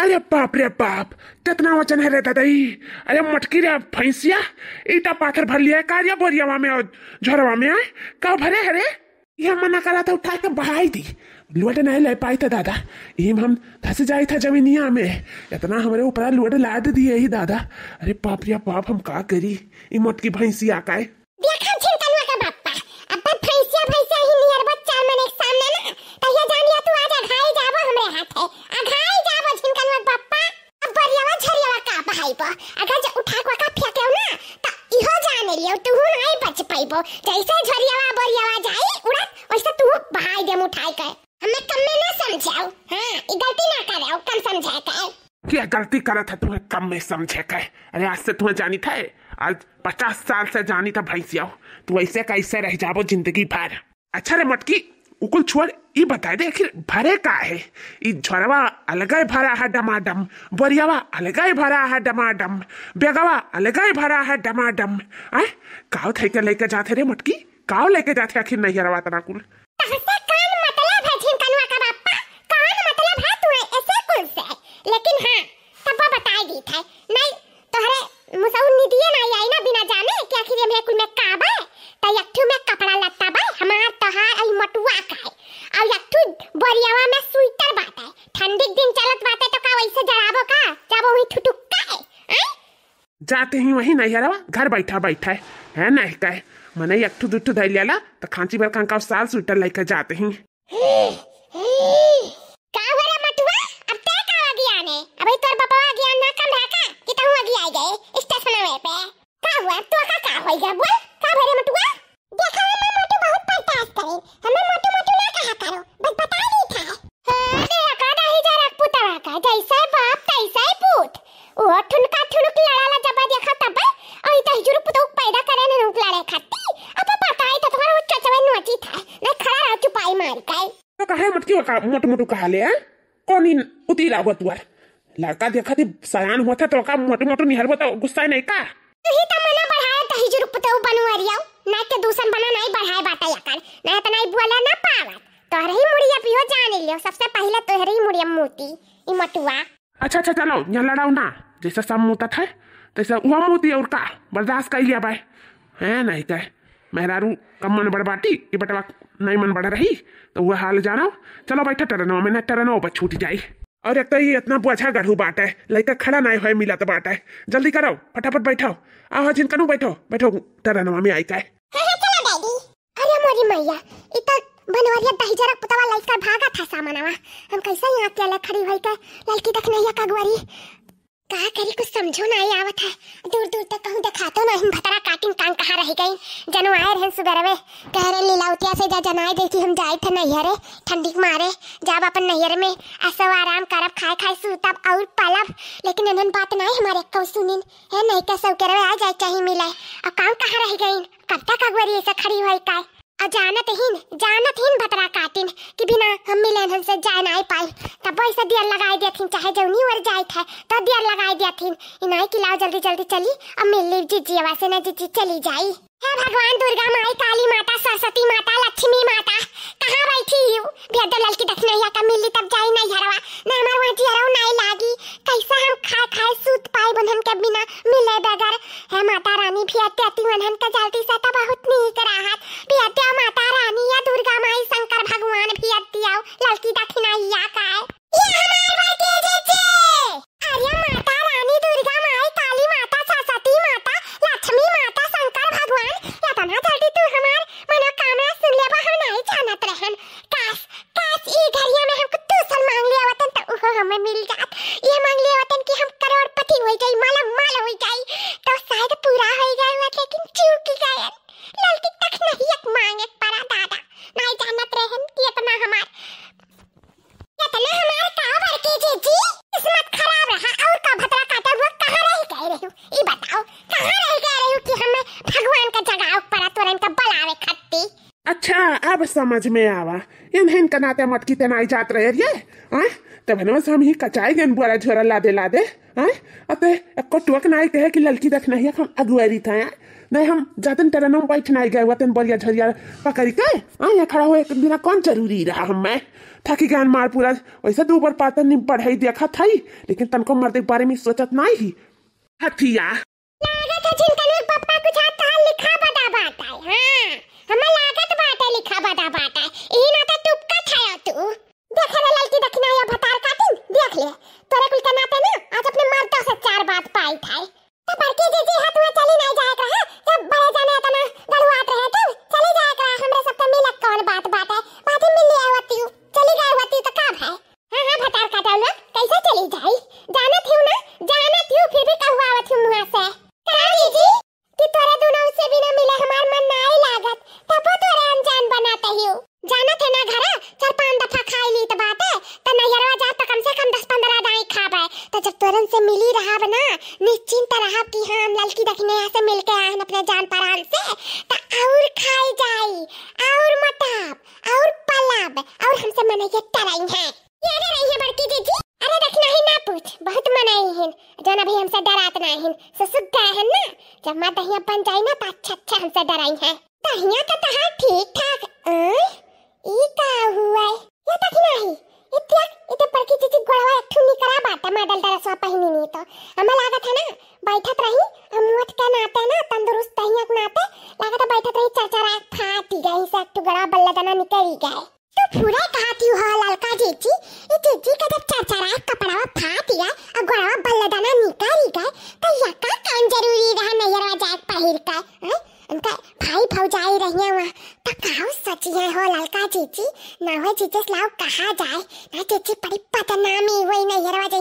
अरे बाप रे बाप कितना वचन है रे दादाई अरे मटकी रे फैंसिया ईटा पाथर भर लिया का रे बोरिया में और झोरवा में आए का भरे है रे यह मना करा था उठा के बहाई दी लुअट नहीं ले पाई था दादा इम हम धस जाए था जमीनिया में इतना हमारे ऊपर लुअट लाद दिए ही दादा अरे पाप रे बाप हम का करी ई मटकी का है हो जैसे झरियावा बरियावा जाई उड़त वैसे तू भाई दे मुठाई कर हमें कम में ना समझाओ हां ई गलती ना कराओ कम समझा के क्या गलती करा था तुम्हें कम में समझे का अरे आज से तुम्हें जानी था आज पचास साल से जानी था भैंसिया तू ऐसे कैसे रह जाबो जिंदगी भर अच्छा रे मटकी उकुल छोड़ ई बता दे आखिर भरे का है ई छोरवा अलग भरा है डमाडम बोरियावा अलग भरा है डमाडम बेगवा अलग भरा है डमाडम आए काव थे के लेके जाते रे मटकी काव लेके जाते आखिर नहीं हरवा तना कुल लेकिन हाँ तब बताई दी था नहीं तोहरे मुसौन निदिए ना आई ना बिना जाने कि आखिर ये मेरे कुल में काबा तो तयक्ठू में कपड़ा वही नहीं हरा घर बैठा बैठा है, है नहीं कहे मने एक धैल्याला तो खांची भर कंका साल स्वेटर लेकर जाते हैं मोट मोटू कहा ले कौन हाँ? कौनी उती लागो तुआर लड़का देखा थी सयान हुआ था तो का मोटू मोटू निहर बता गुस्सा नहीं का तू तो मना बढ़ाया तही जुरुक पुतऊ बनवरिया ना के तो दूसन बना नहीं बढ़ाए बाटा याकर ना तो नहीं बोला ना पावत तोहरे ही मुड़िया पियो जान लियो सबसे पहले तोहरे ही मुड़िया मोती ई मटुआ अच्छा अच्छा चलो यहाँ लड़ाओ ना जैसा सब मोटा था तैसा वह मोती और का बर्दाश्त कर लिया भाई है नहीं कहे मेहरारू कम मन बड़ बाटी कि बटवा नहीं मन बड़ रही तो वह हाल जानो चलो बैठा टरनो में ना टरनो पर छूट जाए और एक तो ये इतना बोझा गढ़ू बाट है लड़का खड़ा नहीं हुआ मिला तो बाट है जल्दी करो फटाफट बैठो आओ जिन जिनकनू बैठो बैठो टरनो में आई का अरे मोरी मैया इतना तो बनवरिया दहिजरा पुतवा लड़का भागा था सामनावा हम कैसे यहाँ अकेले खड़ी हुई के लड़की देखने का गुआरी का करी कुछ समझो ना ये आवत है दूर दूर तक कहूँ दिखातो ना हम भतरा काटिंग कांग कहाँ रह गई जनो आए रहे सुबह सुबरवे कह रहे लीलावतिया से जा जनाए देखी हम जाए थे नैहरे ठंडी के मारे जाब अपन नैहर में ऐसा आराम करब खाए खाए सूतब और पलब लेकिन इन्हन बात ना हमारे कौ सुनिन है नहीं कैसे उकेरवे आ जाए चाहिए मिलाए अब कांग कहाँ रह गई कब तक अगवरी ऐसा खड़ी हुई का जानत हिन जानत हिन भतरा काटिन कि बिना हम मिलन से जाय नाय पाए तब ऐसा दियर लगाए थिन चाहे जवनी और जाइत है तो दियर लगाए इनाय इनाई लाओ जल्दी जल्दी चली अब मिल ली जीजिया वैसे ना जीजी चली जाई हे भगवान दुर्गा माई काली माता सरस्वती माता लक्ष्मी माता कहाँ बैठी हूँ भेद लड़की दस नैया का मिली तब जाई नहीं हरवा ना हमार वहाँ जियरव नहीं लागी कैसा हम खा खाए सूत पाए बनहन के बिना मिले बगर हे माता रानी भियते अति मनहन का जलती से तो बहुत नीक राहत भियते माता रानी या दुर्गा माई शंकर भगवान भियती आओ लड़की दस अब समझ में आवा इन्हें मत की तेनाई जात रहे रे आय तब से हम ही कचाई गन बुआरा झोरा लादे लादे आय अते एक टुक नाई कहे कि लड़की देख नहीं हम अगुआरी था आय नहीं हम जातन तरह नाम बैठ नहीं गए वतन बोलिया झरिया पकड़ के आय यहाँ खड़ा हुए बिना कौन जरूरी रहा हम मैं था कि गान मार पूरा वैसे दो बार पातन पढ़ाई देखा था लेकिन तनको मर्दे बारे में सोचत नहीं हथिया ना निश्चिंत रहा कि हाँ, हम लड़की दखने यहाँ से मिलके आए हैं अपने जान परान से तो और खाए जाए और मताब और पलाब और हमसे मनाइए तराई है ये अरे रही है बड़की दीदी अरे रखना ही ना पूछ बहुत मनाई है जोन अभी हमसे डरात ना है ससुर गए हैं ना जब माँ दहिया बन जाए ना तो अच्छा अच्छा हमसे डराई है दहिया तो तहा ठीक ठाक अं, ई का हुआ ये तक नहीं इतल्या इथे परकीची गोळवा ठुनी करा बाटा मॉडेल दरसवा पहिनी नी तो आम्हा लागत है ना बैठत रही हम मुठ के नाते ना तंदुरुस्त ही एक नाते लागत बैठत रही चाचा रात फाटी गई से एक टुकड़ा बल्ला दाना निकल गए तो पूरा कहती हो हाँ, ललका जीजी ई जीजी का जब चाचा रात कपड़ा फाट गया और गोळवा बल्ला दाना निकल गए तो यका काम जरूरी रहा नजरवा जात पहिर का उनका भाई भौजाई रहिया वहां है हो ललका चीची ना हो चीचस लाव कहा जाए ना चीची पड़ी पतनामी वही ना यरवा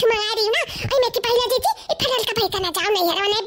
गिफ्ट मंगा रही हूं ना आई मैं की पहले देती इफर हल्का भाई का ना जाओ मैं यार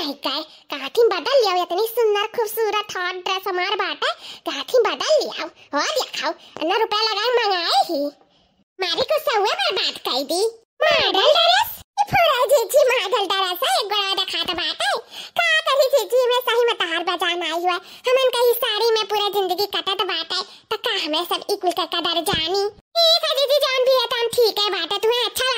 आहे काय काठी बदल लिहाव यातनी सुंदर खूबसूरत हॉट ड्रेस हमार बाटे काठी बदल लिहाव हो दिखाओ अन्ना रुपया लगाए मंगाए ही मारी को सहुए बर्बाद कर दी मॉडल ड्रेस ये फुरा जीजी मॉडल ड्रेस है एक गोड़ा दिखाता तो बाटे का करी जीजी में सही में तहार बजान आई हुआ हमन कहीं साड़ी में पूरा जिंदगी कटत तो बाटे त तो का हमें सब इक्वल करके डर जानी ठीक है जीजी जान भी है तो हम ठीक है बाटे तुम्हें अच्छा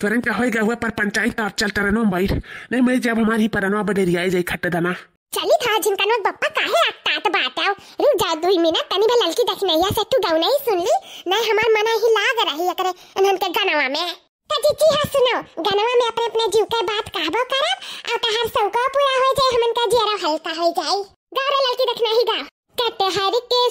तोरन का होएगा हुआ पर पंचायत और चल तरनो बैठ नहीं मैं जब हमारी परनवा बडेरिया आई जाई खट्टे दाना चली था जिनका नोट बप्पा काहे अट्टात तो बाटाओ रुक जा दो ही मिनट तनी भल लड़की नहीं ऐसे तू गाऊ नहीं सुन ली मैं हमार मना ही लाग रही है अकरे अनन के गानवा में तजीची तो हां सुनो गानवा में अपने अपने जीव के बात कहबो करब आ तहर सौका पूरा हो जाए हमन का जीरा हल्का हो जाए गारे लड़की देखना ही गा कटहर के